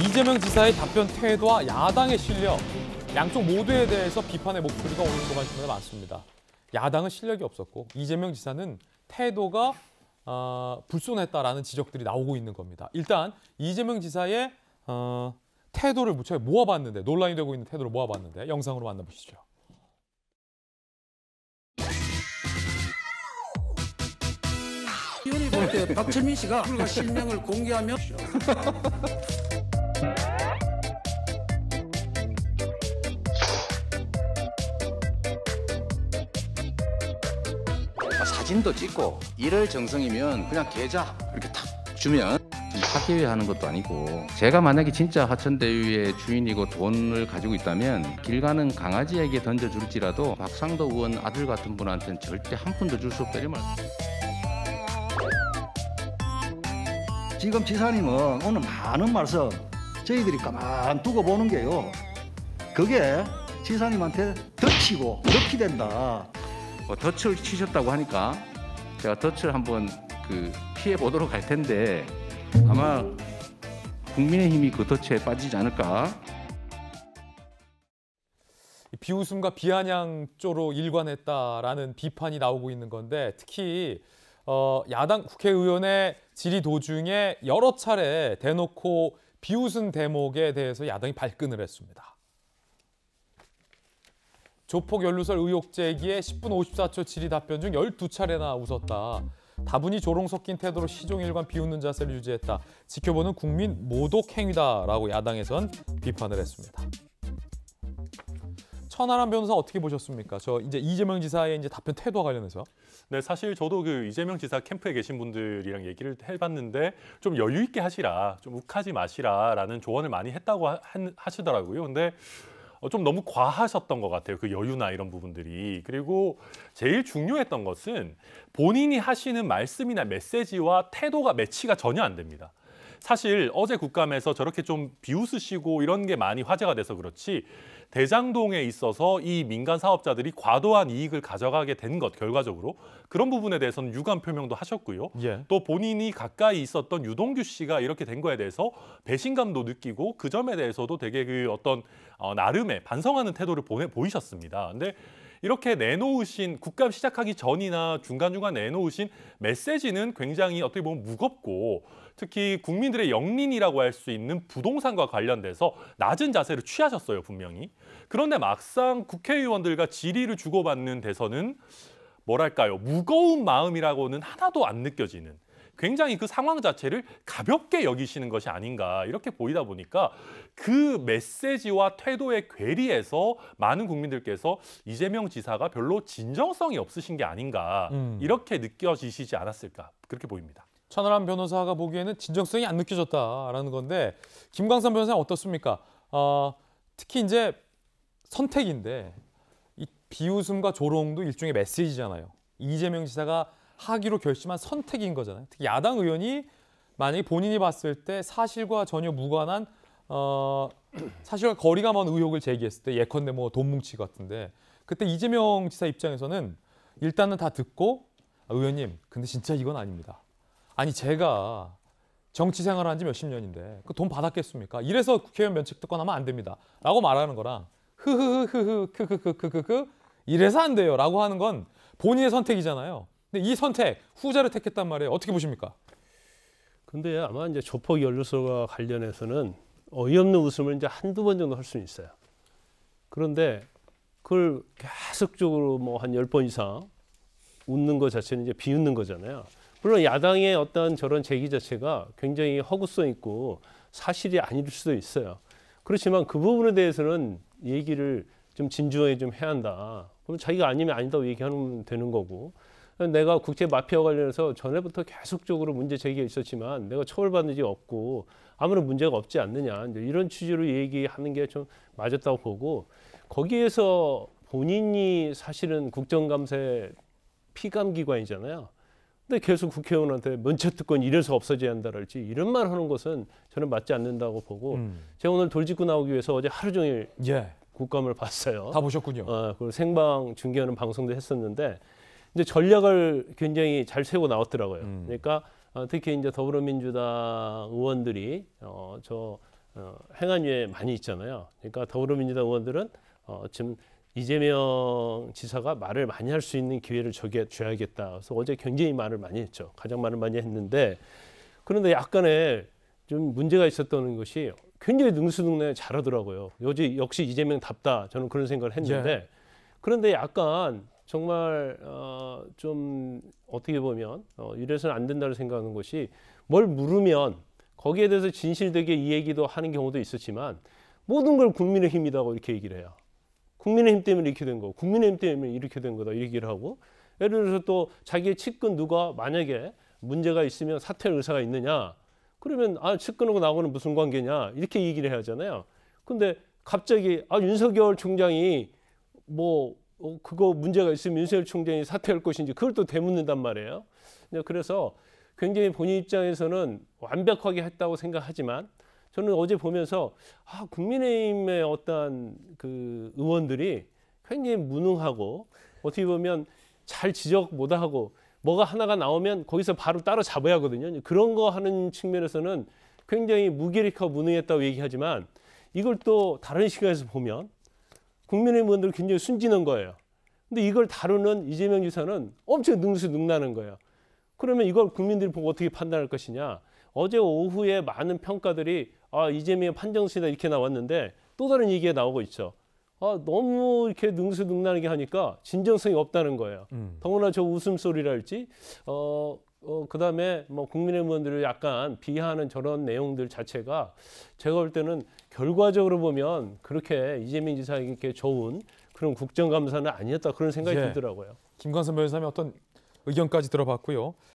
이재명 지사의 답변 태도와 야당의 실력, 양쪽 모두에 대해서 비판의 목소리가 오는것간신문에 많습니다. 야당은 실력이 없었고 이재명 지사는 태도가 어, 불손했다라는 지적들이 나오고 있는 겁니다. 일단 이재명 지사의 어, 태도를 무척 모아봤는데 논란이 되고 있는 태도를 모아봤는데 영상으로 만나보시죠. 박철민 씨가 실명을 공개하면 뭐 사진도 찍고 일을 정성이면 그냥 계좌 이렇게 탁 주면 사기회 하는 것도 아니고 제가 만약에 진짜 하천대유의 주인이고 돈을 가지고 있다면 길 가는 강아지에게 던져줄지라도 박상도 의원 아들 같은 분한테는 절대 한 푼도 줄 수 없다 는 말. 지금 지사님은 오늘 많은 말씀 저희들이 가만 두고 보는 게요. 그게 지사님한테 덮치고 덮이 된다. 뭐 덫을 치셨다고 하니까 제가 덫을 한번 그 피해 보도록 할 텐데 아마 국민의힘이 그 덫에 빠지지 않을까. 비웃음과 비아냥 쪼로 일관했다라는 비판이 나오고 있는 건데 특히 어, 야당 국회의원의 질의 도중에 여러 차례 대놓고 비웃은 대목에 대해서 야당이 발끈을 했습니다. 조폭 연루설 의혹 제기에 10분 54초 질의 답변 중 12차례나 웃었다. 다분히 조롱 섞인 태도로 시종일관 비웃는 자세를 유지했다. 지켜보는 국민 모독 행위다라고 야당에선 비판을 했습니다. 천하람 변호사 어떻게 보셨습니까? 저 이제 이재명 지사의 이제 답변 태도와 관련해서. 네, 사실 저도 그 이재명 지사 캠프에 계신 분들이랑 얘기를 해봤는데 좀 여유 있게 하시라, 좀 욱하지 마시라라는 조언을 많이 했다고 하, 하시더라고요. 근데 어, 좀 너무 과하셨던 것 같아요. 그 여유나 이런 부분들이. 그리고 제일 중요했던 것은 본인이 하시는 말씀이나 메시지와 태도가 매치가 전혀 안 됩니다. 사실 어제 국감에서 저렇게 좀 비웃으시고 이런 게 많이 화제가 돼서 그렇지 대장동에 있어서 이 민간 사업자들이 과도한 이익을 가져가게 된 것 결과적으로 그런 부분에 대해서는 유감 표명도 하셨고요. 예. 또 본인이 가까이 있었던 유동규 씨가 이렇게 된 거에 대해서 배신감도 느끼고 그 점에 대해서도 되게 그 어떤 어, 나름의 반성하는 태도를 보내, 보이셨습니다. 근데 이렇게 내놓으신 국감 시작하기 전이나 중간중간 내놓으신 메시지는 굉장히 어떻게 보면 무겁고 특히 국민들의 영린이라고 할 수 있는 부동산과 관련돼서 낮은 자세를 취하셨어요, 분명히. 그런데 막상 국회의원들과 질의를 주고받는 데서는 뭐랄까요, 무거운 마음이라고는 하나도 안 느껴지는 굉장히 그 상황 자체를 가볍게 여기시는 것이 아닌가 이렇게 보이다 보니까 그 메시지와 태도의 괴리에서 많은 국민들께서 이재명 지사가 별로 진정성이 없으신 게 아닌가 음. 이렇게 느껴지시지 않았을까 그렇게 보입니다. 천하람 변호사가 보기에는 진정성이 안 느껴졌다라는 건데 김광삼 변호사 어떻습니까? 어, 특히 이제 선택인데 이 비웃음과 조롱도 일종의 메시지잖아요. 이재명 지사가 하기로 결심한 선택인 거잖아요. 특히 야당 의원이 만약에 본인이 봤을 때 사실과 전혀 무관한 어, 사실과 거리가 먼 의혹을 제기했을 때 예컨대 뭐돈 뭉치 같은데 그때 이재명 지사 입장에서는 일단은 다 듣고 아, 의원님 근데 진짜 이건 아닙니다. 아니 제가 정치 생활한 지 몇 십 년인데 그 돈 받았겠습니까? 이래서 국회의원 면책 특권하면 안 됩니다. 라고 말하는 거랑 흐흐흐흐흐 크크크크크 이래서 안 돼요 라고 하는 건 본인의 선택이잖아요. 근데 이 선택 후자를 택했단 말이에요. 어떻게 보십니까? 근데 아마 이제 조폭 연루설과 관련해서는 어이없는 웃음을 이제 한두 번 정도 할 수는 있어요. 그런데 그걸 계속적으로 뭐 한 열 번 이상 웃는 것 자체는 이제 비웃는 거잖아요. 물론 야당의 어떤 저런 제기 자체가 굉장히 허구성 있고 사실이 아닐 수도 있어요. 그렇지만 그 부분에 대해서는 얘기를 좀 진중하게 좀 해야 한다. 그럼 자기가 아니면 아니다고 얘기하면 되는 거고 내가 국제 마피아 관련해서 전에부터 계속적으로 문제 제기가 있었지만 내가 처벌받는 지 없고 아무런 문제가 없지 않느냐 이런 취지로 얘기하는 게 좀 맞았다고 보고 거기에서 본인이 사실은 국정감사의 피감기관이잖아요. 근데 계속 국회의원한테 면책특권 이래서 없어져야 한다랄지 이런 말 하는 것은 저는 맞지 않는다고 보고 음. 제가 오늘 돌직구 나오기 위해서 어제 하루 종일 예. 국감을 봤어요. 다 보셨군요. 어, 그리고 생방 중계하는 방송도 했었는데 이제 전략을 굉장히 잘 세고 나왔더라고요. 음. 그러니까 어, 특히 이제 더불어민주당 의원들이 어, 저 어, 행안위에 많이 있잖아요. 그러니까 더불어민주당 의원들은 어, 지금 이재명 지사가 말을 많이 할 수 있는 기회를 저게 줘야겠다. 그래서 어제 굉장히 말을 많이 했죠. 가장 말을 많이 했는데 그런데 약간의 좀 문제가 있었던 것이 굉장히 능수능란에 잘하더라고요. 요지 역시 이재명 답다. 저는 그런 생각을 했는데 예. 그런데 약간 정말 어, 좀 어떻게 보면 어, 이래서는 안 된다고 생각하는 것이 뭘 물으면 거기에 대해서 진실되게 이 얘기도 하는 경우도 있었지만 모든 걸 국민의힘이라고 이렇게 얘기를 해요. 국민의힘 때문에 이렇게 된 거, 국민의힘 때문에 이렇게 된 거다 이렇게 얘기를 하고 예를 들어서 또 자기의 측근 누가 만약에 문제가 있으면 사퇴할 의사가 있느냐 그러면 아 측근하고 나하고는 무슨 관계냐 이렇게 얘기를 해야 하잖아요. 근데 갑자기 아 윤석열 총장이 뭐 어, 그거 문제가 있으면 윤석열 총장이 사퇴할 것인지 그걸 또 되묻는단 말이에요. 네, 그래서 굉장히 본인 입장에서는 완벽하게 했다고 생각하지만 저는 어제 보면서 아, 국민의힘의 어떠그 의원들이 굉장히 무능하고 어떻게 보면 잘 지적 못하고 뭐가 하나가 나오면 거기서 바로 따로 잡아야 하거든요. 그런 거 하는 측면에서는 굉장히 무기력하고 무능했다고 얘기하지만 이걸 또 다른 시각에서 보면 국민의힘원들 굉장히 순진한 거예요. 근데 이걸 다루는 이재명 지사는 엄청 능수능란한 거예요. 그러면 이걸 국민들이 보고 어떻게 판단할 것이냐. 어제 오후에 많은 평가들이 아, 이재명의 판정수이다 이렇게 나왔는데 또 다른 얘기가 나오고 있죠. 아, 너무 이렇게 능수능란하게 하니까 진정성이 없다는 거예요. 음. 더구나 저 웃음소리랄지, 어, 어, 그 다음에 뭐 국민의힘원들을 약간 비하하는 저런 내용들 자체가 제가 볼 때는 결과적으로 보면 그렇게 이재민 지사에게 좋은 그런 국정감사는 아니었다 그런 생각이 예. 들더라고요. 김관선 변호사님 어떤 의견까지 들어봤고요.